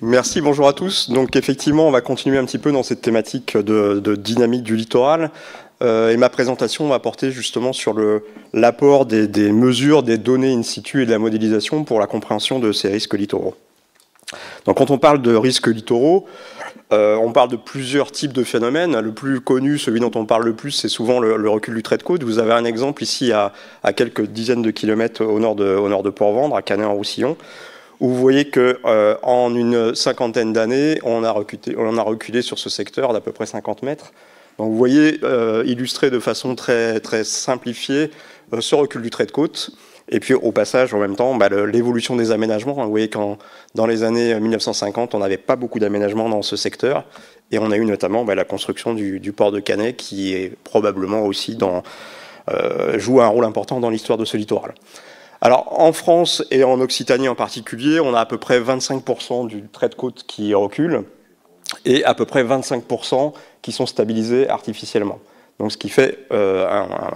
Merci, bonjour à tous. Donc effectivement, on va continuer un petit peu dans cette thématique de, dynamique du littoral. Euh, et ma présentation va porter justement sur l'apport des, mesures, des données in situ et de la modélisation pour la compréhension de ces risques littoraux. Donc quand on parle de risques littoraux, euh, on parle de plusieurs types de phénomènes. Le plus connu, celui dont on parle le plus, c'est souvent le, recul du trait de côte. Vous avez un exemple ici à, quelques dizaines de kilomètres au nord de, de Port-Vendre, à Canet-en-Roussillon, où vous voyez que euh, en une cinquantaine d'années, on, a reculé, a reculé sur ce secteur d'à peu près 50 mètres. Donc vous voyez euh, illustré de façon très, très simplifiée euh, ce recul du trait de côte. Et puis au passage, en même temps, bah, l'évolution des aménagements. Hein. vous voyez qu'en dans les années 1950, on n'avait pas beaucoup d'aménagements dans ce secteur. Et on a eu notamment bah, la construction du, port de Canet qui est probablement aussi dans, joue un rôle important dans l'histoire de ce littoral. Alors en France et en Occitanie en particulier, on a à peu près 25% du trait de côte qui recule et à peu près 25% qui sont stabilisés artificiellement. Donc ce qui fait euh,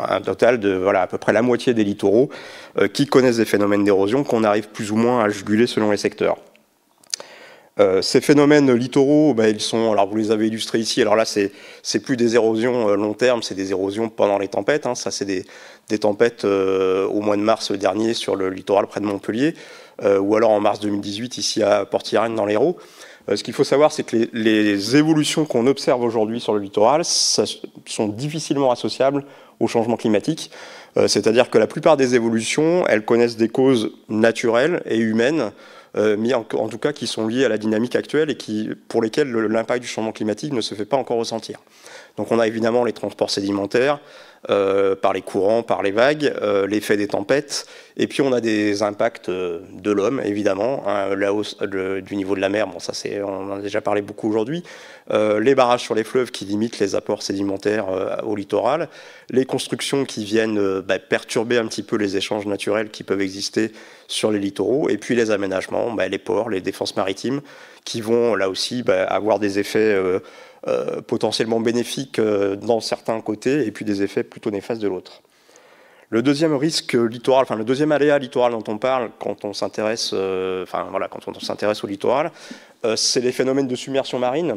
un, total de voilà, à peu près la moitié des littoraux euh, qui connaissent des phénomènes d'érosion qu'on arrive plus ou moins à juguler selon les secteurs. Euh, ces phénomènes littoraux, ben, ils sont, alors vous les avez illustrés ici, alors là, c'est, plus des érosions euh, long terme, c'est des érosions pendant les tempêtes. Hein. Ça, c'est des, tempêtes euh, au mois de mars dernier sur le littoral près de Montpellier, ou alors en mars 2018 ici à Portirène dans l'Hérault. ce qu'il faut savoir, c'est que les, évolutions qu'on observe aujourd'hui sur le littoral sont difficilement associables au changement climatique. C'est-à-dire que la plupart des évolutions, elles connaissent des causes naturelles et humaines. Euh, mais en, tout cas qui sont liés à la dynamique actuelle et qui, pour lesquelles l'impact du changement climatique ne se fait pas encore ressentir. Donc on a évidemment les transports sédimentaires, euh, par les courants, par les vagues, euh, l'effet des tempêtes, et puis on a des impacts euh, de l'homme, évidemment, hein, la hausse du niveau de la mer, bon ça c'est, on en a déjà parlé beaucoup aujourd'hui, les barrages sur les fleuves qui limitent les apports sédimentaires au littoral, les constructions qui viennent bah, perturber un petit peu les échanges naturels qui peuvent exister sur les littoraux, et puis les aménagements, bah, les ports, les défenses maritimes, qui vont là aussi bah, avoir des effets euh, potentiellement bénéfiques euh, dans certains côtés et puis des effets plutôt néfastes de l'autre. Le deuxième risque littoral, enfin le deuxième aléa littoral dont on parle quand on s'intéresse, euh, enfin voilà, quand on s'intéresse au littoral, c'est les phénomènes de submersion marine.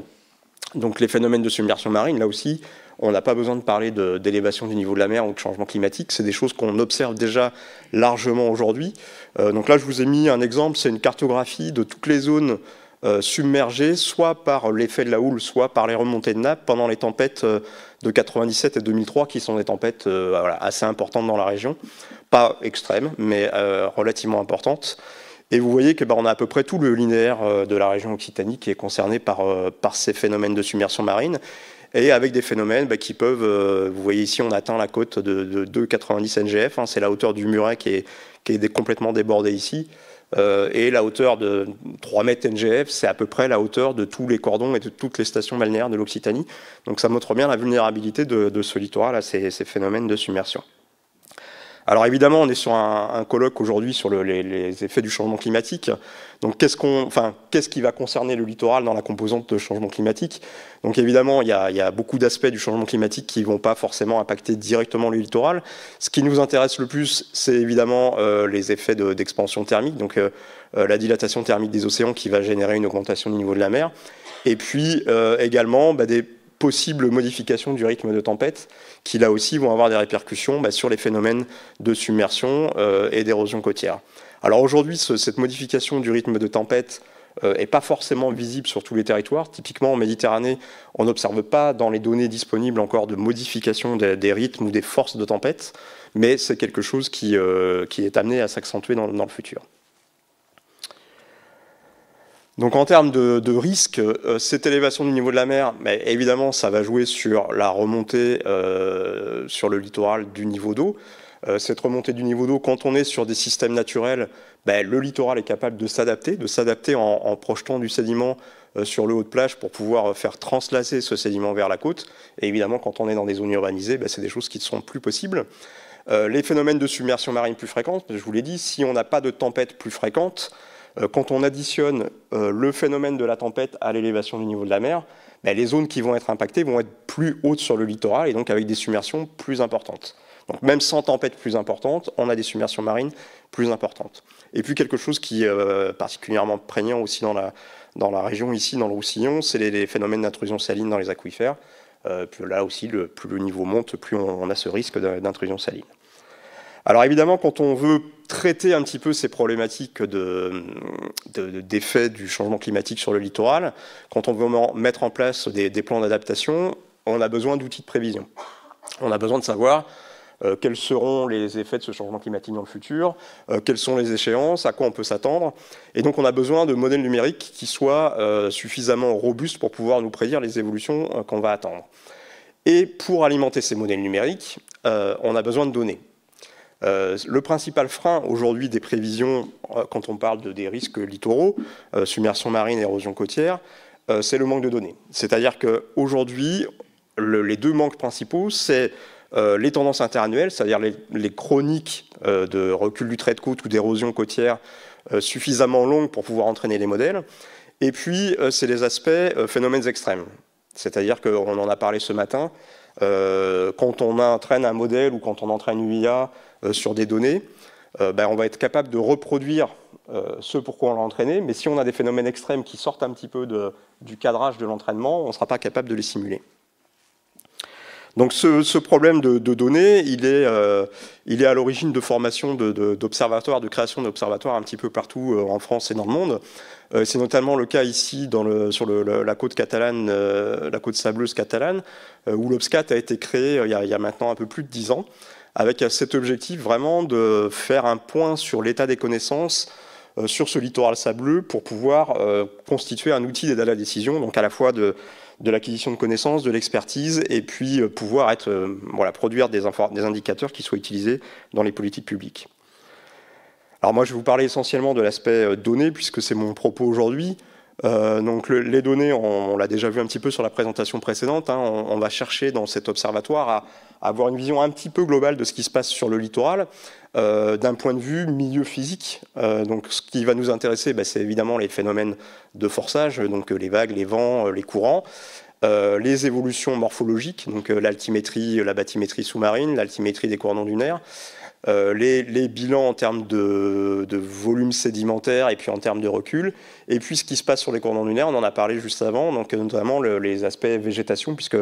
Donc les phénomènes de submersion marine, là aussi, on n'a pas besoin de parler d'élévation du niveau de la mer ou de changement climatique. C'est des choses qu'on observe déjà largement aujourd'hui. donc là, je vous ai mis un exemple, c'est une cartographie de toutes les zones euh, submergés soit par l'effet de la houle, soit par les remontées de nappe pendant les tempêtes euh, de 97 et 2003, qui sont des tempêtes euh, bah, assez importantes dans la région, pas extrêmes, mais relativement importantes. Et vous voyez que bah, on a à peu près tout le linéaire de la région Occitanie qui est concerné par, par ces phénomènes de submersion marine. Et avec des phénomènes bah, qui peuvent, vous voyez ici, on atteint la côte de, de 2,90 NGF, hein. c'est la hauteur du muret qui qui est complètement débordée ici. Euh, et la hauteur de 3 mètres NGF, c'est à peu près la hauteur de tous les cordons et de toutes les stations balnéaires de l'Occitanie. Donc ça montre bien la vulnérabilité de, ce littoral à ces phénomènes de submersion. Alors évidemment, on est sur un, colloque aujourd'hui sur les, effets du changement climatique. Donc qu'est-ce qu'on, enfin, quest qui va concerner le littoral dans la composante de changement climatique Donc évidemment, il y, a, beaucoup d'aspects du changement climatique qui ne vont pas forcément impacter directement le littoral. Ce qui nous intéresse le plus, c'est évidemment euh, les effets d'expansion thermique, donc euh, euh, la dilatation thermique des océans qui va générer une augmentation du niveau de la mer. Et puis également bah, des possibles modifications du rythme de tempête, qui là aussi vont avoir des répercussions bah, sur les phénomènes de submersion euh, et d'érosion côtière. Alors aujourd'hui, cette modification du rythme de tempête n'est euh, pas forcément visible sur tous les territoires. Typiquement en Méditerranée, on n'observe pas dans les données disponibles encore de modification des, rythmes ou des forces de tempête, mais c'est quelque chose qui, euh, est amené à s'accentuer dans le futur. Donc en termes de, de risque, euh, cette élévation du niveau de la mer, évidemment, ça va jouer sur la remontée euh, sur le littoral du niveau d'eau. Euh, cette remontée du niveau d'eau, quand on est sur des systèmes naturels, ben, le littoral est capable de s'adapter, de s'adapter en, projetant du sédiment sur le haut de plage pour pouvoir faire translacer ce sédiment vers la côte. Et évidemment, quand on est dans des zones urbanisées, ben, c'est des choses qui ne sont plus possibles. les phénomènes de submersion marine plus fréquentes, je vous l'ai dit, si on n'a pas de tempête plus fréquente, euh, quand on additionne euh, le phénomène de la tempête à l'élévation du niveau de la mer, ben, les zones qui vont être impactées vont être plus hautes sur le littoral et donc avec des submersions plus importantes. Donc même sans tempête plus importante, on a des submersions marines plus importantes. Et puis quelque chose qui est euh, particulièrement prégnant aussi dans la, région, ici dans le Roussillon, c'est les, phénomènes d'intrusion saline dans les aquifères. là aussi, plus le niveau monte, plus on a ce risque d'intrusion saline. Alors évidemment, quand on veut traiter un petit peu ces problématiques d'effet de, du changement climatique sur le littoral, quand on veut mettre en place des, plans d'adaptation, on a besoin d'outils de prévision. On a besoin de savoir euh, quels seront les effets de ce changement climatique dans le futur, euh, quelles sont les échéances, à quoi on peut s'attendre. Et donc on a besoin de modèles numériques qui soient euh, suffisamment robustes pour pouvoir nous prédire les évolutions qu'on va attendre. Et pour alimenter ces modèles numériques, on a besoin de données. Euh, le principal frein aujourd'hui des prévisions, euh, quand on parle des risques littoraux, euh, submersion marine, érosion côtière, c'est le manque de données. C'est-à-dire qu'aujourd'hui, aujourd'hui, les deux manques principaux, c'est les tendances interannuelles, c'est-à-dire les, chroniques de recul du trait de côte ou d'érosion côtière suffisamment longues pour pouvoir entraîner les modèles. Et puis, c'est les aspects phénomènes extrêmes. C'est-à-dire qu'on en a parlé ce matin, quand on entraîne un modèle ou quand on entraîne une IA euh, sur des données, euh, ben, on va être capable de reproduire euh, ce pour quoi on l'a entraîné, mais si on a des phénomènes extrêmes qui sortent un petit peu du cadrage de l'entraînement, on ne sera pas capable de les simuler. Donc ce, problème de, données, il est, à l'origine de formations d'observatoires, de, créations création d'observatoires un petit peu partout en France et dans le monde. C'est notamment le cas ici sur la côte catalane, la côte sableuse catalane, où l'Obscat a été créé il y, a, il y a maintenant un peu plus de dix ans avec cet objectif vraiment de faire un point sur l'état des connaissances euh, sur ce littoral sableux pour pouvoir euh, constituer un outil d'aide à la décision, donc à la fois de, l'acquisition de connaissances, de l'expertise, et puis euh, pouvoir être, voilà, produire des, des indicateurs qui soient utilisés dans les politiques publiques. Alors moi, je vais vous parler essentiellement de l'aspect données, puisque c'est mon propos aujourd'hui. Euh, donc les données, on, l'a déjà vu un petit peu sur la présentation précédente, hein. on, va chercher dans cet observatoire à, avoir une vision un petit peu globale de ce qui se passe sur le littoral euh, d'un point de vue milieu physique. Euh, donc ce qui va nous intéresser, bah, c'est évidemment les phénomènes de forçage, donc les vagues, les vents, les courants. les évolutions morphologiques, donc l'altimétrie, la bathymétrie sous-marine, l'altimétrie des courants lunaires. Euh, les, bilans en termes de, volume sédimentaire et puis en termes de recul, et puis ce qui se passe sur les courants lunaires, on en a parlé juste avant, euh, notamment les aspects végétation, puisque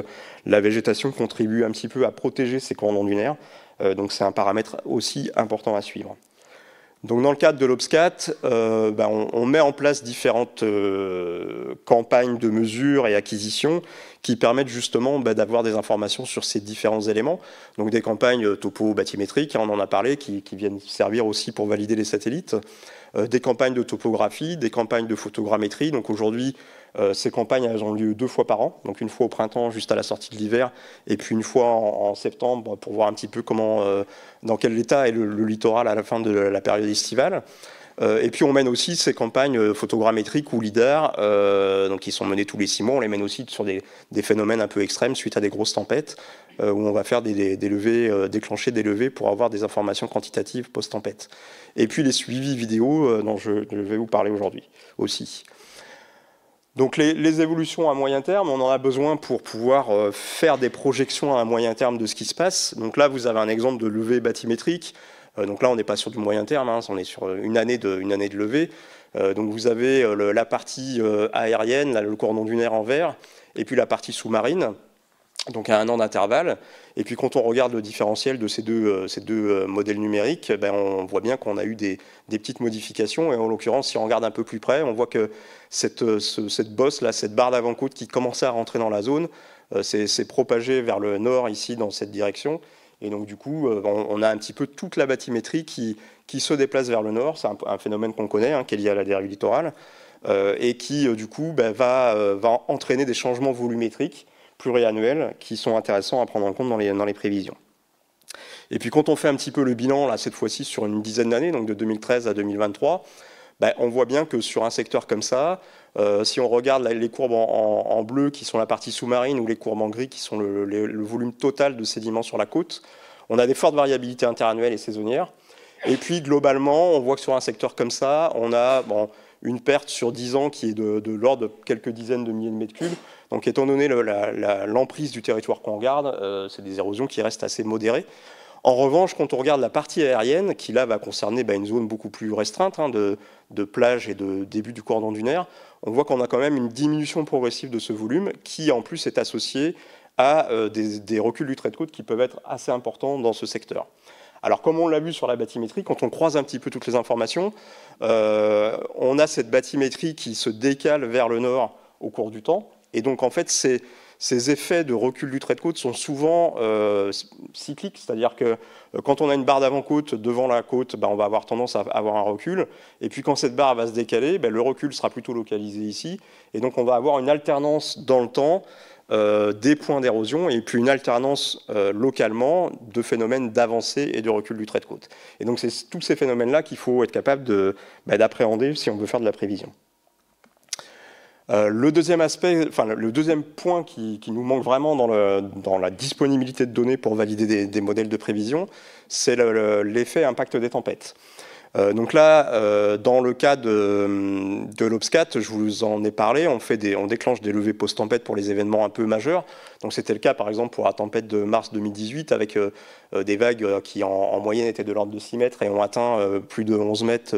la végétation contribue un petit peu à protéger ces courants lunaires, euh, donc c'est un paramètre aussi important à suivre. Donc dans le cadre de l'Obscat, euh, bah, on, met en place différentes euh, campagnes de mesures et acquisitions qui permettent justement bah, d'avoir des informations sur ces différents éléments. Donc des campagnes euh, topo bathymétriques, hein, on en a parlé, qui, viennent servir aussi pour valider les satellites, des campagnes de topographie, des campagnes de photogrammétrie. Donc aujourd'hui, euh, ces campagnes, ont lieu deux fois par an, donc une fois au printemps, juste à la sortie de l'hiver, et puis une fois en, septembre bah, pour voir un petit peu comment, euh, dans quel état est le, littoral à la fin de la période estivale. Euh, et puis on mène aussi ces campagnes photogrammétriques ou LIDAR, donc qui sont menées tous les six mois. On les mène aussi sur des, phénomènes un peu extrêmes suite à des grosses tempêtes, où on va faire des, levées, déclencher des levées pour avoir des informations quantitatives post-tempête. Et puis les suivis vidéo dont je vais vous parler aujourd'hui aussi. Donc les, évolutions à moyen terme, on en a besoin pour pouvoir euh, faire des projections à moyen terme de ce qui se passe. Donc là, vous avez un exemple de levée bathymétrique. Euh, donc là, on n'est pas sur du moyen terme, hein, on est sur euh, une année de, année de levée. donc vous avez la partie aérienne, le cordon lunaire en vert, et puis la partie sous-marine donc à un an d'intervalle. Et puis quand on regarde le différentiel de ces deux, euh, euh, modèles numériques, ben, on voit bien qu'on a eu des, petites modifications. Et en l'occurrence, si on regarde un peu plus près, on voit que cette, euh, bosse, là, cette barre d'avant-côte qui commençait à rentrer dans la zone, s'est propagée vers le nord, ici, dans cette direction. Et donc du coup, on, a un petit peu toute la bathymétrie qui, se déplace vers le nord. C'est un, phénomène qu'on connaît, hein, qui est lié à la dérive littorale, et qui, du coup, ben, va entraîner des changements volumétriques pluriannuels qui sont intéressants à prendre en compte dans les, dans les prévisions. Et puis quand on fait un petit peu le bilan, là, cette fois-ci sur une dizaine d'années, donc de 2013 à 2023, ben, on voit bien que sur un secteur comme ça, euh, si on regarde les courbes en, bleu qui sont la partie sous-marine ou les courbes en gris qui sont le, volume total de sédiments sur la côte, on a des fortes variabilités interannuelles et saisonnières. Et puis globalement, on voit que sur un secteur comme ça, on a une perte sur 10 ans qui est de, de l'ordre de quelques dizaines de milliers de mètres cubes. Donc étant donné l'emprise du territoire qu'on regarde, euh, c'est des érosions qui restent assez modérées. En revanche, quand on regarde la partie aérienne, qui là va concerner bah, une zone beaucoup plus restreinte hein, de, de, plage et de début du cordon dunaire, on voit qu'on a quand même une diminution progressive de ce volume qui en plus est associée à euh, des, reculs du trait de côte qui peuvent être assez importants dans ce secteur. Alors comme on l'a vu sur la bathymétrie, quand on croise un petit peu toutes les informations, euh, on a cette bathymétrie qui se décale vers le nord au cours du temps, et donc, en fait, ces, effets de recul du trait de côte sont souvent euh, cycliques, c'est-à-dire que euh, quand on a une barre d'avant-côte devant la côte, bah, on va avoir tendance à avoir un recul, et puis quand cette barre va se décaler, bah, le recul sera plutôt localisé ici, et donc on va avoir une alternance dans le temps euh, des points d'érosion, et puis une alternance localement de phénomènes d'avancée et de recul du trait de côte. Et donc c'est tous ces phénomènes-là qu'il faut être capable bah, d'appréhender si on veut faire de la prévision. Euh, le deuxième aspect, enfin le deuxième point qui, nous manque vraiment dans, la disponibilité de données pour valider des, modèles de prévision, c'est l'effet impact des tempêtes. Euh, donc là, euh, dans le cas de, de l'Obscat, je vous en ai parlé, on, déclenche des levées post-tempête pour les événements un peu majeurs. Donc c'était le cas par exemple pour la tempête de mars 2018 avec euh, des vagues qui en, en moyenne étaient de l'ordre de 6 mètres et ont atteint plus de 11 mètres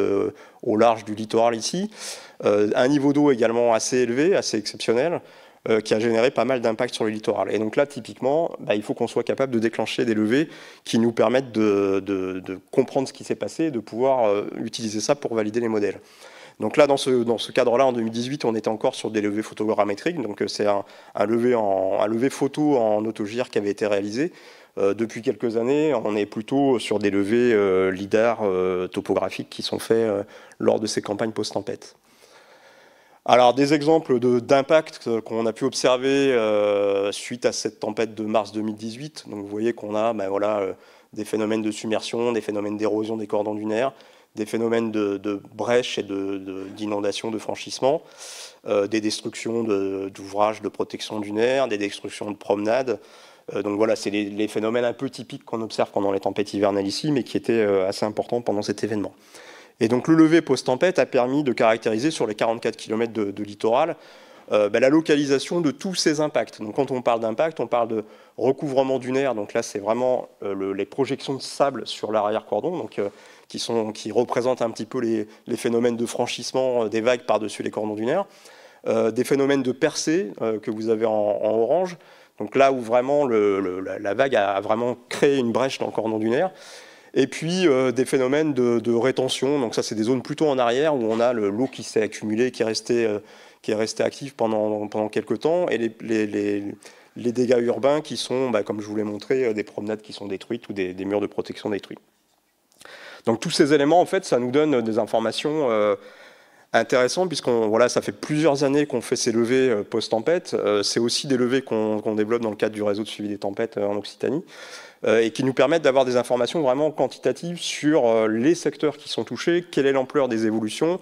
au large du littoral ici. un niveau d'eau également assez élevé, assez exceptionnel. Euh, qui a généré pas mal d'impact sur le littoral. Et donc là, typiquement, bah, il faut qu'on soit capable de déclencher des levées qui nous permettent de, comprendre ce qui s'est passé et de pouvoir euh, utiliser ça pour valider les modèles. Donc là, dans ce, cadre-là, en 2018, on était encore sur des levées photogrammétriques. Donc euh, c'est un, un, photo en autogire qui avait été réalisé. depuis quelques années, on est plutôt sur des levées LIDAR topographiques qui sont faits lors de ces campagnes post-tempête. Alors, des exemples d'impact qu'on a pu observer euh, suite à cette tempête de mars 2018. Donc, vous voyez qu'on a ben voilà, euh, des phénomènes de submersion, des phénomènes d'érosion des cordons dunaires, des phénomènes de, brèches et d'inondations, de, de, franchissement, euh, des destructions d'ouvrages de, protection dunaire, des destructions de promenades. donc, voilà, c'est les, les, phénomènes un peu typiques qu'on observe pendant les tempêtes hivernales ici, mais qui étaient assez importants pendant cet événement. Et donc le lever post-tempête a permis de caractériser sur les 44 km de, littoral euh, bah, la localisation de tous ces impacts. Donc quand on parle d'impact, on parle de recouvrement dunaire. Donc là, c'est vraiment euh, les projections de sable sur l'arrière-cordon, donc, euh, qui, qui représentent un petit peu les, phénomènes de franchissement des vagues par-dessus les cordons dunaires. des phénomènes de percée que vous avez en, orange, donc là où vraiment la, vague a vraiment créé une brèche dans le cordon dunaire. Et puis euh, des phénomènes de, rétention. Donc ça, c'est des zones plutôt en arrière où on a l'eau qui s'est accumulée, qui est restée, euh, qui est active pendant, quelques temps, et les, dégâts urbains qui sont, bah, comme je vous l'ai montré, euh, des promenades qui sont détruites ou des, murs de protection détruits. Donc tous ces éléments, en fait, ça nous donne des informations. intéressantes. puisque voilà, ça fait plusieurs années qu'on fait ces levées post-tempête. c'est aussi des levées qu'on développe dans le cadre du réseau de suivi des tempêtes en Occitanie. Euh, et qui nous permettent d'avoir des informations vraiment quantitatives sur euh, les secteurs qui sont touchés, quelle est l'ampleur des évolutions,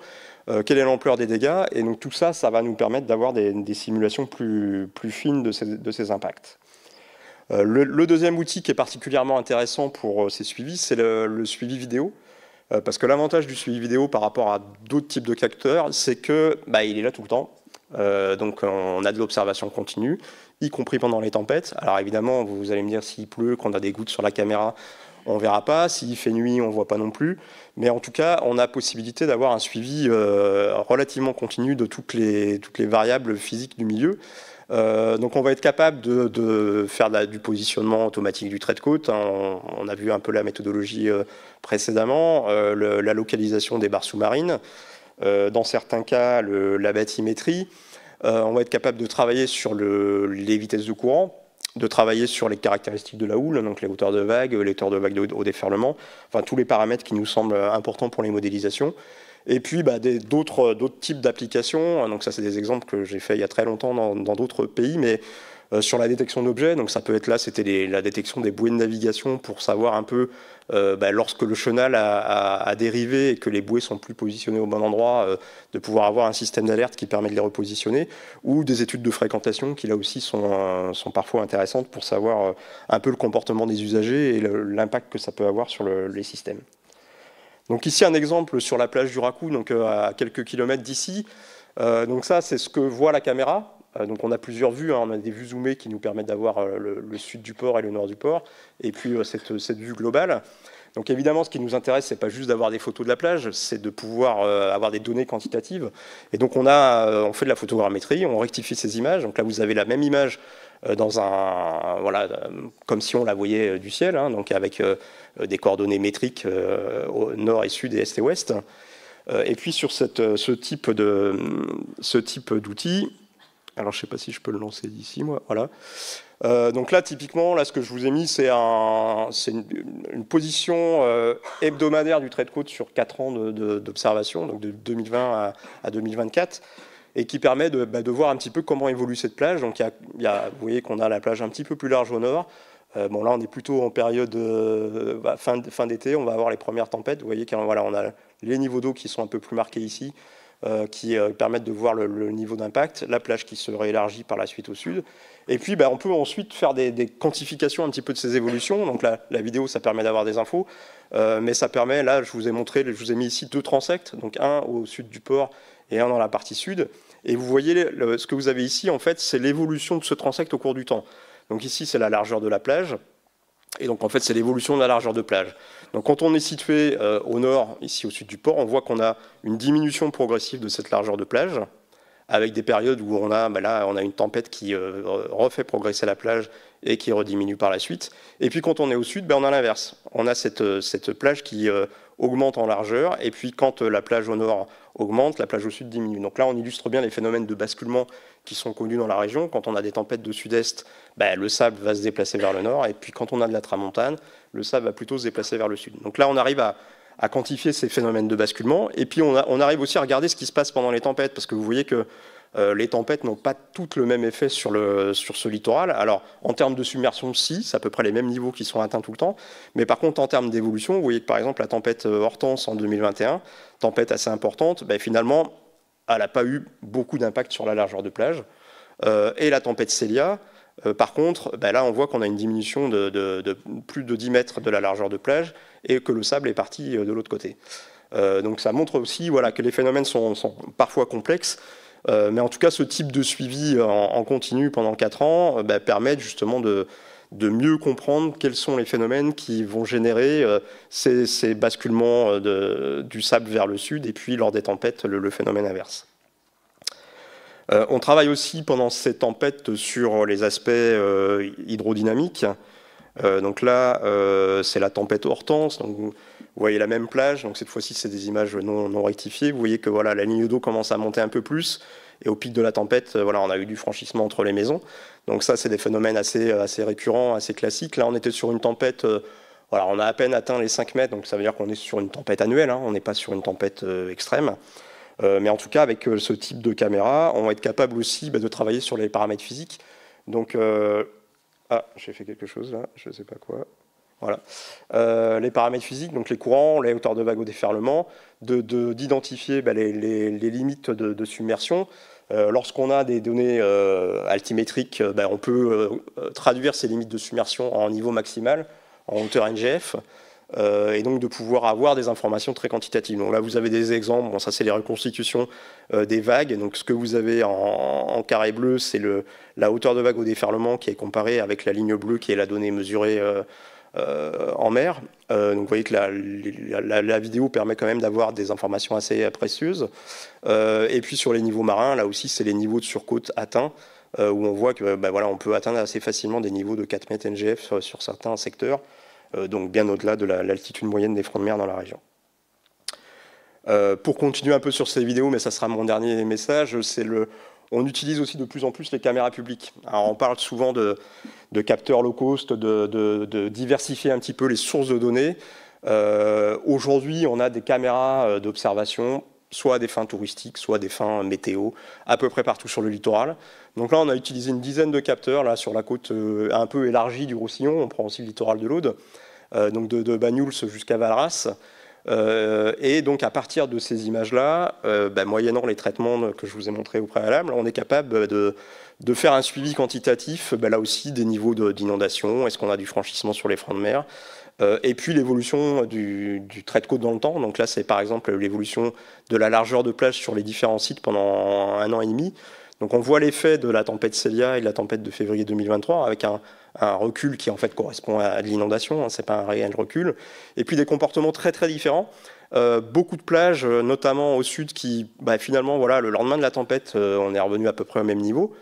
euh, quelle est l'ampleur des dégâts. Et donc tout ça, ça va nous permettre d'avoir des, simulations plus, fines de ces, impacts. Le, deuxième outil qui est particulièrement intéressant pour ces suivis, c'est le, suivi vidéo. Parce que l'avantage du suivi vidéo par rapport à d'autres types de capteurs, c'est que bah, il est là tout le temps, euh, donc on a de l'observation continue, y compris pendant les tempêtes. Alors évidemment, vous allez me dire s'il pleut, qu'on a des gouttes sur la caméra, on ne verra pas. S'il fait nuit, on ne voit pas non plus. Mais en tout cas, on a possibilité d'avoir un suivi euh, relativement continu de toutes les, variables physiques du milieu. Euh, donc on va être capable de, faire du positionnement automatique du trait de côte. Hein. On, a vu un peu la méthodologie précédemment, la localisation des barres sous-marines. Euh, dans certains cas la bathymétrie. Euh, on va être capable de travailler sur les vitesses de courant, de travailler sur les caractéristiques de la houle, donc les hauteurs de vagues, les hauteurs de vagues au déferlement, enfin tous les paramètres qui nous semblent importants pour les modélisations. Et puis bah, d'autres types d'applications, hein, donc ça c'est des exemples que j'ai fait il y a très longtemps dans d'autres pays, mais euh, sur la détection d'objets, donc ça peut être là, c'était la détection des bouées de navigation pour savoir un peu euh, bah, lorsque le chenal a, dérivé et que les bouées sont plus positionnées au bon endroit, euh, de pouvoir avoir un système d'alerte qui permet de les repositionner, ou des études de fréquentation qui là aussi sont, euh, parfois intéressantes pour savoir un peu le comportement des usagers et l'impact que ça peut avoir sur les systèmes. Donc ici un exemple sur la plage du Raku, à quelques kilomètres d'ici. donc ça c'est ce que voit la caméra, euh, donc on a plusieurs vues, hein. on a des vues zoomées qui nous permettent d'avoir euh, le, sud du port et le nord du port, et puis euh, cette, cette, vue globale. Donc évidemment, ce qui nous intéresse, c'est pas juste d'avoir des photos de la plage, c'est de pouvoir avoir des données quantitatives. Et donc on a, on fait de la photogrammétrie, on rectifie ces images. Donc là, vous avez la même image dans un, voilà, comme si on la voyait du ciel, hein. donc avec des coordonnées métriques au nord et sud et est et ouest. et puis sur cette, ce type ce type d'outils, alors, je ne sais pas si je peux le lancer d'ici, moi. Euh, donc là, typiquement, là, ce que je vous ai mis, c'est une, position euh, hebdomadaire du trait de côte sur 4 ans d'observation, donc de 2020 à, 2024, et qui permet bah, de, voir un petit peu comment évolue cette plage. Donc, vous voyez qu'on a la plage un petit peu plus large au nord. Euh, bon, là, on est plutôt en période bah, fin, d'été, on va avoir les premières tempêtes. Vous voyez qu'on a les niveaux d'eau qui sont un peu plus marqués ici. Euh, qui euh, permettent de voir le, niveau d'impact, la plage qui se réélargit par la suite au sud. Et puis, bah, on peut ensuite faire des, quantifications un petit peu de ces évolutions. Donc, la, vidéo, ça permet d'avoir des infos, euh, mais ça permet, là, je vous ai montré, je vous ai mis ici deux transects, donc un au sud du port et un dans la partie sud. Et vous voyez, ce que vous avez ici, en fait, c'est l'évolution de ce transect au cours du temps. Donc, ici, c'est la largeur de la plage. Et donc, en fait, c'est l'évolution de la largeur de plage. Donc quand on est situé euh, au nord, ici au sud du port, on voit qu'on a une diminution progressive de cette largeur de plage, avec des périodes où on a, bah a une tempête qui euh, refait progresser la plage et qui rediminue par la suite. Et puis quand on est au sud, ben, on a l'inverse. On a cette, euh, cette plage qui euh, augmente en largeur, et puis quand euh, la plage au nord augmente, la plage au sud diminue. Donc là, on illustre bien les phénomènes de basculement qui sont connus dans la région. Quand on a des tempêtes de sud-est, ben, le sable va se déplacer vers le nord, et puis quand on a de la tramontane, le sable va plutôt se déplacer vers le sud. Donc là, on arrive à, quantifier ces phénomènes de basculement, et puis on, arrive aussi à regarder ce qui se passe pendant les tempêtes, parce que vous voyez que euh, les tempêtes n'ont pas toutes le même effet sur, ce littoral. Alors, en termes de submersion, si, c'est à peu près les mêmes niveaux qui sont atteints tout le temps. Mais par contre, en termes d'évolution, vous voyez que par exemple, la tempête euh, Hortense en 2021, tempête assez importante, ben, finalement, elle n'a pas eu beaucoup d'impact sur la largeur de plage. Euh, et la tempête Célia, par contre, ben, là, on voit qu'on a une diminution de, plus de 10 mètres de la largeur de plage et que le sable est parti de l'autre côté. donc ça montre aussi voilà, que les phénomènes sont parfois complexes euh, mais en tout cas, ce type de suivi euh, en, continu pendant 4 ans euh, bah, permet justement de, mieux comprendre quels sont les phénomènes qui vont générer ces, basculements du sable vers le sud et puis lors des tempêtes le, phénomène inverse. on travaille aussi pendant ces tempêtes sur les aspects hydrodynamiques. donc là, c'est la tempête Hortense. Vous voyez la même plage, donc cette fois-ci c'est des images non, rectifiées. Vous voyez que voilà, la ligne d'eau commence à monter un peu plus, et au pic de la tempête, euh, voilà, on a eu du franchissement entre les maisons. Donc ça, c'est des phénomènes assez, euh, assez récurrents, assez classiques. Là, on était sur une tempête, euh, voilà, on a à peine atteint les 5 mètres, donc ça veut dire qu'on est sur une tempête annuelle, hein, on n'est pas sur une tempête extrême. mais en tout cas, avec ce type de caméra, on va être capable aussi bah, de travailler sur les paramètres physiques. Donc, ah, j'ai fait quelque chose là, je ne sais pas quoi. Voilà. Euh, les paramètres physiques, donc les courants, les hauteurs de vagues au déferlement, d'identifier de, d'identifier bah, les, les, limites de, submersion. Euh, lorsqu'on a des données euh, altimétriques, bah, on peut traduire ces limites de submersion en niveau maximal, en hauteur NGF, et donc de pouvoir avoir des informations très quantitatives. Donc là, vous avez des exemples, bon, ça c'est les reconstitutions des vagues. Donc ce que vous avez en, en carré bleu, c'est la hauteur de vague au déferlement qui est comparée avec la ligne bleue qui est la donnée mesurée. Euh, en mer. Euh, donc vous voyez que la, vidéo permet quand même d'avoir des informations assez euh, précieuses. et puis sur les niveaux marins, là aussi, c'est les niveaux de surcôte atteints, où on voit que bah, voilà, on peut atteindre assez facilement des niveaux de 4 mètres NGF sur, certains secteurs, donc bien au-delà de l'altitude moyenne des fronts de mer dans la région. pour continuer un peu sur ces vidéos, mais ça sera mon dernier message, c'est le, on utilise aussi de plus en plus les caméras publiques. on parle souvent de, capteurs low cost, de, diversifier un petit peu les sources de données. Euh, aujourd'hui, on a des caméras euh, d'observation, soit à des fins touristiques, soit à des fins météo, à peu près partout sur le littoral. Donc là, on a utilisé une dizaine de capteurs là, sur la côte euh, un peu élargie du Roussillon. On prend aussi le littoral de l'Aude, donc de, Bagnouls jusqu'à Valras. Euh, et donc à partir de ces images-là, euh, ben, moyennant les traitements que je vous ai montrés au préalable, on est capable de, faire un suivi quantitatif, ben, là aussi des niveaux d'inondation, est-ce qu'on a du franchissement sur les fronts de mer, euh, et puis l'évolution du, du, trait de côte dans le temps. Donc là, c'est par exemple l'évolution de la largeur de plage sur les différents sites pendant un an et demi. Donc on voit l'effet de la tempête Célia et de la tempête de février 2023 avec un, recul qui en fait correspond à de l'inondation, hein, c'est pas un réel recul, et puis des comportements très très différents. Euh, beaucoup de plages, euh, notamment au sud, qui bah, finalement, voilà, le lendemain de la tempête, euh, on est revenu à peu près au même niveau.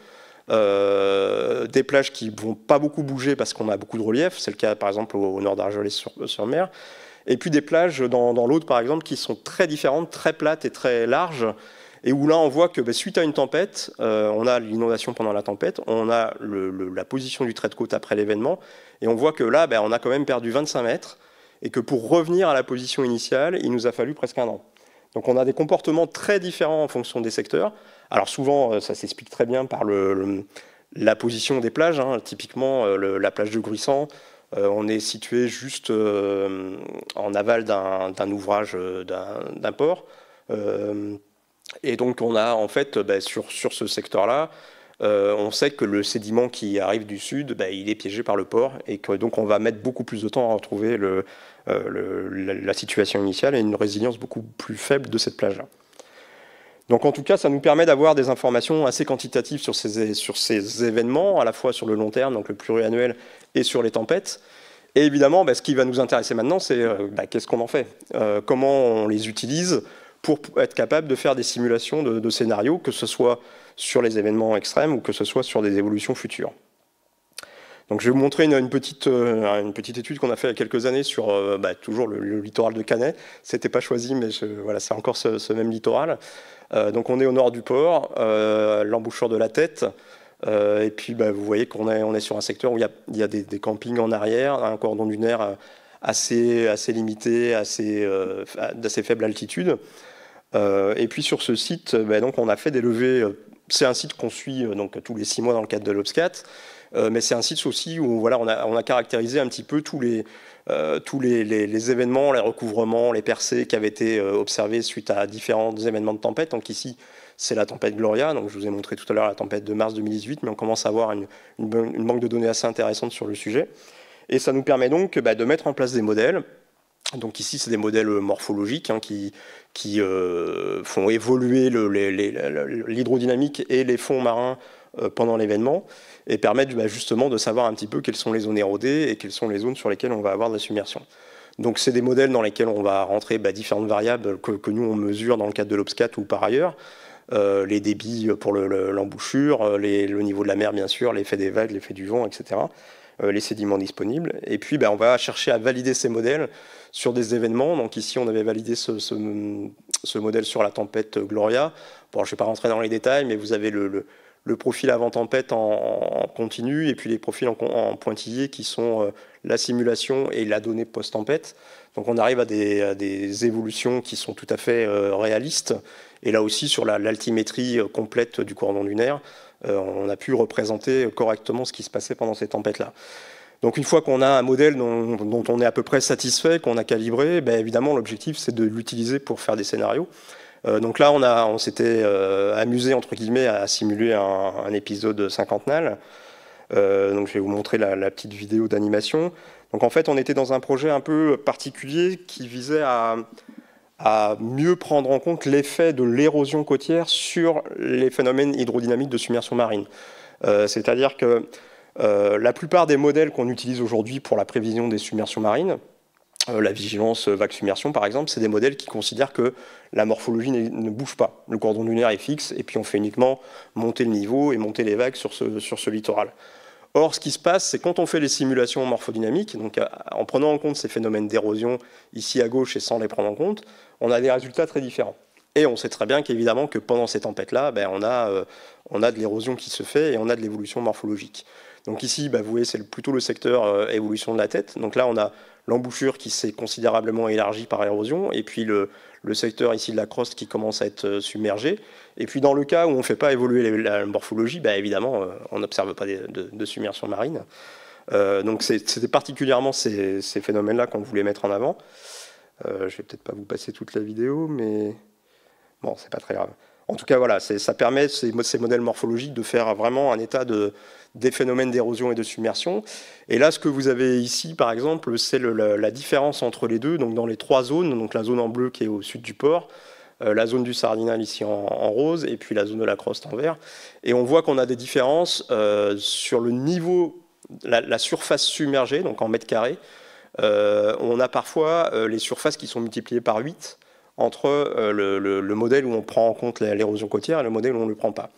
des plages qui ne vont pas beaucoup bouger parce qu'on a beaucoup de relief, c'est le cas par exemple au, nord d'Argelès-sur-Mer. et puis des plages dans, l'autre, par exemple, qui sont très différentes, très plates et très larges, et où là on voit que bah, suite à une tempête, euh, on a l'inondation pendant la tempête, on a la position du trait de côte après l'événement, et on voit que là bah, on a quand même perdu 25 mètres, et que pour revenir à la position initiale, il nous a fallu presque un an. Donc on a des comportements très différents en fonction des secteurs. Alors souvent, euh, ça s'explique très bien par la position des plages. Hein. Typiquement, euh, la plage de Gruissant, on est situé juste en aval d'un ouvrage d'un port. Et donc on a en fait euh, bah, sur, sur ce secteur-là, euh, on sait que le sédiment qui arrive du sud, bah, il est piégé par le port et que donc on va mettre beaucoup plus de temps à retrouver euh, la, situation initiale et une résilience beaucoup plus faible de cette plage-là. Donc en tout cas, ça nous permet d'avoir des informations assez quantitatives sur ces, sur ces événements, à la fois sur le long terme, donc le pluriannuel, et sur les tempêtes. Et évidemment, bah, ce qui va nous intéresser maintenant, c'est qu'est-ce qu'on en fait Comment on les utilise pour être capable de faire des simulations de, scénarios, que ce soit sur les événements extrêmes ou que ce soit sur des évolutions futures. Donc, je vais vous montrer une, petite, euh, une petite, étude qu'on a fait il y a quelques années sur euh, bah, toujours le, littoral de Canet. C'était pas choisi, mais voilà, c'est encore ce, même littoral. Euh, donc on est au nord du port, euh, l'embouchure de la tête. et puis bah, vous voyez qu'on est, on est, sur un secteur où il y a, y a des, des, campings en arrière, un cordon dunaire assez, limité, assez, euh, d'assez faible altitude. Euh, et puis sur ce site, euh, ben, donc, on a fait des levées. C'est un site qu'on suit donc, tous les six mois dans le cadre de l'Obscat, mais c'est un site aussi où voilà, on, a, caractérisé un petit peu tous les, événements, les recouvrements, les percées qui avaient été observées observés suite à différents événements de tempête. Donc ici, c'est la tempête Gloria. Donc je vous ai montré tout à l'heure la tempête de mars 2018, mais on commence à avoir une, une, une banque de données assez intéressante sur le sujet. Et ça nous permet donc bah, de mettre en place des modèles. Donc ici, c'est des modèles morphologiques hein, qui, euh, font évoluer l'hydrodynamique et les fonds marins euh, pendant l'événement et permettent bah, justement de savoir un petit peu quelles sont les zones érodées et quelles sont les zones sur lesquelles on va avoir de la submersion. Donc c'est des modèles dans lesquels on va rentrer bah, différentes variables que, nous on mesure dans le cadre de l'OBSCAT ou par ailleurs. Euh, les débits pour l'embouchure, le niveau de la mer bien sûr, l'effet des vagues, l'effet du vent, etc. Euh, les sédiments disponibles. Et puis, ben, on va chercher à valider ces modèles sur des événements. Donc ici, on avait validé ce, modèle sur la tempête Gloria. Bon, je ne vais pas rentrer dans les détails, mais vous avez le, profil avant tempête en, continu et puis les profils en, pointillés pointillé qui sont euh, la simulation et la donnée post-tempête. Donc on arrive à des, évolutions qui sont tout à fait euh, réalistes. Et là aussi, sur l'altimétrie complète du cordon lunaire, euh, on a pu représenter correctement ce qui se passait pendant ces tempêtes-là. Donc une fois qu'on a un modèle dont, on est à peu près satisfait, qu'on a calibré, ben évidemment l'objectif c'est de l'utiliser pour faire des scénarios. Euh, donc là on, on s'était euh, amusé entre guillemets à simuler un, épisode cinquantennal. donc je vais vous montrer la petite vidéo d'animation. Donc en fait on était dans un projet un peu particulier qui visait à, à mieux prendre en compte l'effet de l'érosion côtière sur les phénomènes hydrodynamiques de submersion marine. Euh, c'est-à-dire que euh, la plupart des modèles qu'on utilise aujourd'hui pour la prévision des submersions marines, euh, la vigilance vague submersion par exemple, c'est des modèles qui considèrent que la morphologie ne bouge pas. Le cordon lunaire est fixe et puis on fait uniquement monter le niveau et monter les vagues sur ce, sur ce littoral. Or, ce qui se passe, c'est quand on fait les simulations morphodynamiques, donc en prenant en compte ces phénomènes d'érosion ici à gauche et sans les prendre en compte, on a des résultats très différents. Et on sait très bien qu'évidemment que pendant ces tempêtes-là, ben, on, a, euh, on a de l'érosion qui se fait et on a de l'évolution morphologique. Donc ici, ben, vous voyez, c'est plutôt le secteur euh, évolution de la tête. Donc là, on a l'embouchure qui s'est considérablement élargie par érosion, et puis le, secteur ici de la crosse qui commence à être euh, submergé. Et puis dans le cas où on ne fait pas évoluer la, morphologie, ben, évidemment, on n'observe pas de, submersion marine. donc c'était particulièrement ces phénomènes-là qu'on voulait mettre en avant. Euh, je vais peut-être pas vous passer toute la vidéo, mais bon, c'est pas très grave. En tout cas, voilà, ça permet ces, modèles morphologiques de faire vraiment un état des phénomènes d'érosion et de submersion. Et là, ce que vous avez ici, par exemple, c'est la, différence entre les deux. Donc, dans les trois zones, donc la zone en bleu qui est au sud du port, euh, la zone du Sardinal ici en, rose, et puis la zone de la crosse en vert. Et on voit qu'on a des différences euh, sur le niveau, la, la surface submergée, donc en mètres carrés, euh, on a parfois euh, les surfaces qui sont multipliées par 8 entre euh, le, modèle où on prend en compte l'érosion côtière et le modèle où on ne le prend pas.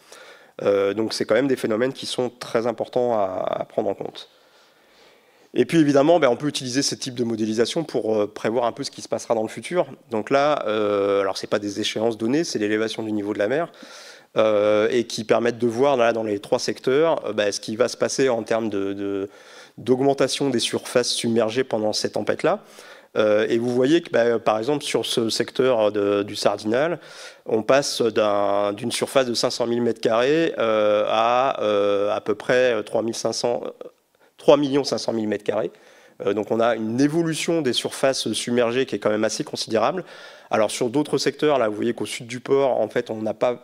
donc c'est quand même des phénomènes qui sont très importants à, prendre en compte. Et puis évidemment, ben, on peut utiliser ce type de modélisation pour prévoir un peu ce qui se passera dans le futur. Donc là, euh, alors c'est pas des échéances données, c'est l'élévation du niveau de la mer, et qui permettent de voir là, dans les trois secteurs ben, ce qui va se passer en termes de, d'augmentation des surfaces submergées pendant cette tempête là euh, et vous voyez que, bah, par exemple, sur ce secteur du Sardinal, on passe d'une surface de 500 000 m2 à euh, à peu près 3, 500, 000 m2. Donc on a une évolution des surfaces submergées qui est quand même assez considérable. Alors sur d'autres secteurs, là vous voyez qu'au sud du port, en fait, on n'a pas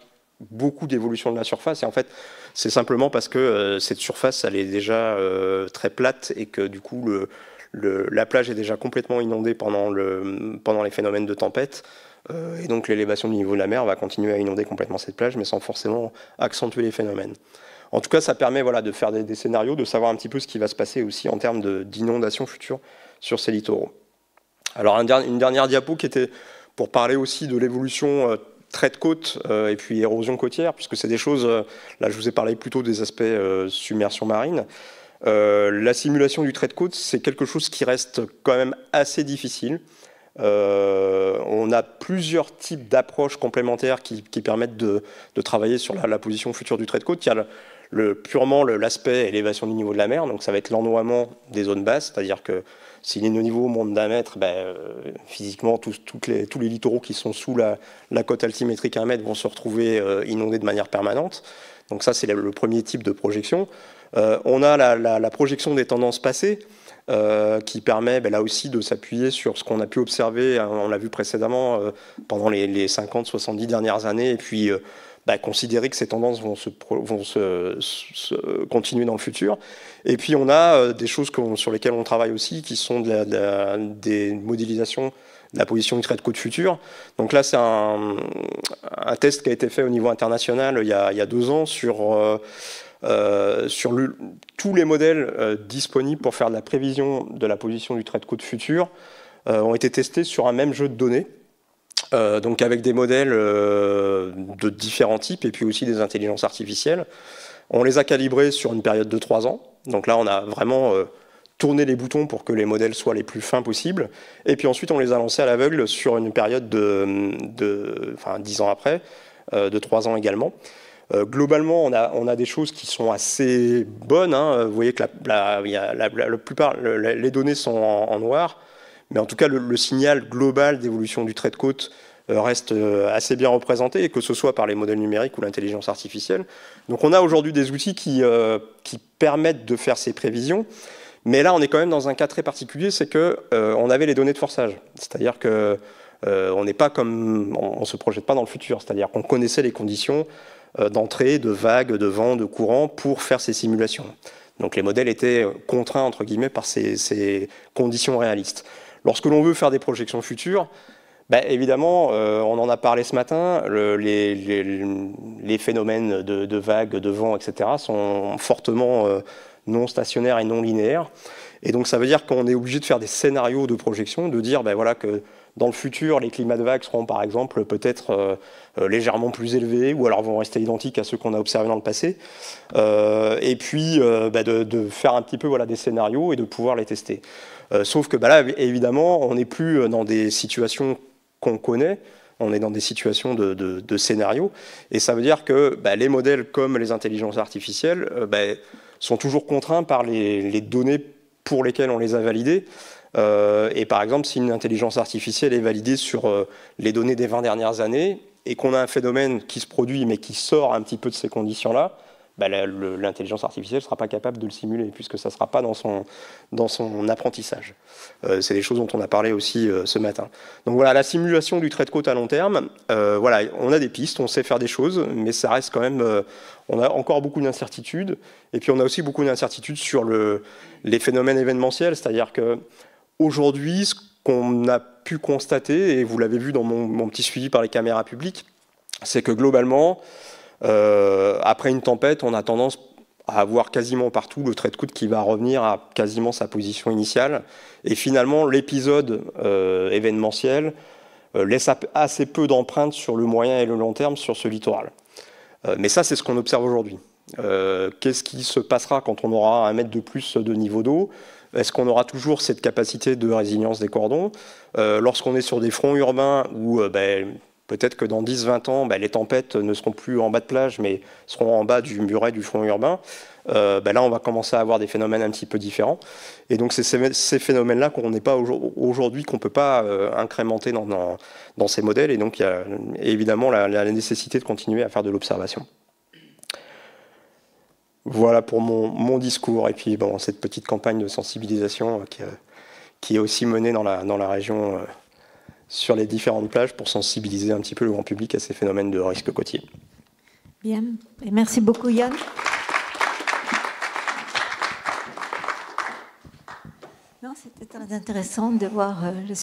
beaucoup d'évolution de la surface. Et en fait, c'est simplement parce que euh, cette surface, elle est déjà euh, très plate et que du coup, la plage est déjà complètement inondée pendant, les phénomènes de tempête. Euh, et donc l'élévation du niveau de la mer va continuer à inonder complètement cette plage, mais sans forcément accentuer les phénomènes. En tout cas, ça permet de faire des, scénarios, de savoir un petit peu ce qui va se passer aussi en termes d'inondations future sur ces littoraux. Alors une dernière diapo qui était pour parler aussi de l'évolution trait de côte euh, et puis érosion côtière, puisque c'est des choses, euh, là je vous ai parlé plutôt des aspects euh, submersion marine. la simulation du trait de côte, c'est quelque chose qui reste quand même assez difficile. on a plusieurs types d'approches complémentaires qui, permettent de, travailler sur la, position future du trait de côte. Il y a le, purement l'aspect élévation du niveau de la mer. Donc ça va être l'ennoiement des zones basses, c'est-à-dire que si les niveaux montent d'un mètre, ben, euh, physiquement, tous, toutes les, tous les littoraux qui sont sous la, la côte altimétrique à un mètre vont se retrouver euh, inondés de manière permanente. Donc ça, c'est le premier type de projection. Euh, on a la, projection des tendances passées. qui permet ben, là aussi de s'appuyer sur ce qu'on a pu observer, hein, on l'a vu précédemment, pendant les, 50-70 dernières années, et puis bah, considérer que ces tendances vont, se, vont se, continuer dans le futur. Et puis on a euh, des choses sur lesquelles on travaille aussi, qui sont de la, des modélisations de la position du trait de côte futur. Donc là, c'est un, un, test qui a été fait au niveau international il y a, il y a deux ans sur... Euh, euh sur le, tous les modèles euh, disponibles pour faire de la prévision de la position du trait de côte futur ont été testés sur un même jeu de données. Euh, donc avec des modèles euh, de différents types et puis aussi des intelligences artificielles. On les a calibrés sur une période de 3 ans. Donc là, on a vraiment euh, tourné les boutons pour que les modèles soient les plus fins possibles. Et puis ensuite, on les a lancés à l'aveugle sur une période de, enfin, 10 ans après, de 3 ans également. globalement, on a, on a, des choses qui sont assez bonnes. Hein. Vous voyez que la, plupart, les données sont en noir. Mais en tout cas, le, signal global d'évolution du trait de côte euh, reste euh, assez bien représenté, que ce soit par les modèles numériques ou l'intelligence artificielle. Donc on a aujourd'hui des outils qui, euh, permettent de faire ces prévisions, mais là on est quand même dans un cas très particulier, c'est qu'on avait les données de forçage, c'est-à-dire qu'on ne se projette pas dans le futur, c'est-à-dire qu'on connaissait les conditions d'entrée, de vagues, de vent, de courant pour faire ces simulations. Donc les modèles étaient contraints entre guillemets par ces conditions réalistes. Lorsque l'on veut faire des projections futures, ben, évidemment, euh, on en a parlé ce matin, les, phénomènes de, vagues, de vent, etc. sont fortement euh, non stationnaires et non linéaires. Et donc ça veut dire qu'on est obligé de faire des scénarios de projection, de dire ben voilà que dans le futur, les climats de vagues seront par exemple peut-être euh, légèrement plus élevés ou alors vont rester identiques à ceux qu'on a observés dans le passé. et puis ben, de, de, faire un petit peu voilà, des scénarios et de pouvoir les tester. Euh, sauf que bah là, évidemment, on n'est plus euh, dans des situations qu'on connaît, on est dans des situations de, scénarios, et ça veut dire que bah, les modèles comme les intelligences artificielles euh, bah, sont toujours contraints par les, données pour lesquelles on les a validées. et par exemple, si une intelligence artificielle est validée sur les données des 20 dernières années, et qu'on a un phénomène qui se produit mais qui sort un petit peu de ces conditions-là, bah, l'intelligence artificielle ne sera pas capable de le simuler, puisque ça ne sera pas dans son, apprentissage. Euh, c'est des choses dont on a parlé aussi euh, ce matin. Donc voilà, la simulation du trait de côte à long terme, euh, voilà, on a des pistes, on sait faire des choses, mais ça reste quand même, on a encore beaucoup d'incertitudes, et puis on a aussi beaucoup d'incertitudes sur les phénomènes événementiels, c'est-à-dire que aujourd'hui, ce qu'on a pu constater, et vous l'avez vu dans mon petit suivi par les caméras publiques, c'est que globalement, euh, après une tempête, on a tendance à avoir quasiment partout le trait de coude qui va revenir à quasiment sa position initiale. Et finalement, l'épisode euh, événementiel euh, laisse assez peu d'empreintes sur le moyen et le long terme sur ce littoral. mais ça, c'est ce qu'on observe aujourd'hui. Qu'est-ce qui se passera quand on aura un mètre de plus de niveau d'eau est-ce qu'on aura toujours cette capacité de résilience des cordons Lorsqu'on est sur des fronts urbains où ben, Peut-être que dans 10-20 ans, bah, les tempêtes ne seront plus en bas de plage, mais seront en bas du muret du front urbain. Euh, bah, là, on va commencer à avoir des phénomènes un petit peu différents. Et donc, c'est ces phénomènes-là qu'on n'est pas aujourd'hui, qu'on ne peut pas euh, incrémenter dans, ces modèles. Et donc, il y a évidemment la, nécessité de continuer à faire de l'observation. Voilà pour mon, discours. Et puis, bon, cette petite campagne de sensibilisation euh, qui, est aussi menée dans la région sur les différentes plages pour sensibiliser un petit peu le grand public à ces phénomènes de risque côtier. Bien, et merci beaucoup Yann. Non, c'était très intéressant de voir euh, le